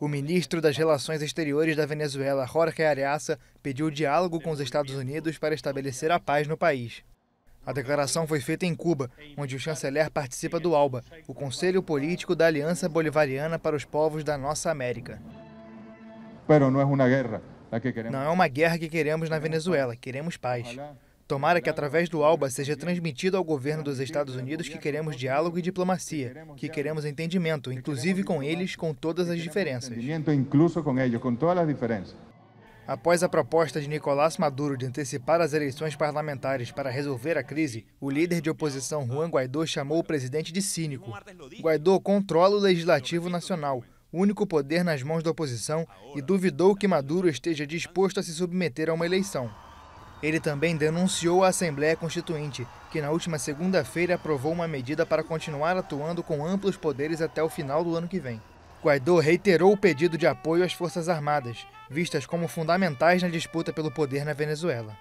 O ministro das Relações Exteriores da Venezuela, Jorge Areaça, pediu diálogo com os Estados Unidos para estabelecer a paz no país. A declaração foi feita em Cuba, onde o chanceler participa do ALBA, o Conselho Político da Aliança Bolivariana para os Povos da Nossa América. Não é uma guerra que queremos na Venezuela, queremos paz. Tomara que, através do ALBA, seja transmitido ao governo dos Estados Unidos que queremos diálogo e diplomacia, que queremos entendimento, inclusive com eles, com todas as diferenças. Após a proposta de Nicolás Maduro de antecipar as eleições parlamentares para resolver a crise, o líder de oposição Juan Guaidó chamou o presidente de cínico. Guaidó controla o legislativo nacional, único poder nas mãos da oposição, e duvidou que Maduro esteja disposto a se submeter a uma eleição. Ele também denunciou a Assembleia Constituinte, que na última segunda-feira aprovou uma medida para continuar atuando com amplos poderes até o final do ano que vem. Guaidó reiterou o pedido de apoio às Forças Armadas, vistas como fundamentais na disputa pelo poder na Venezuela.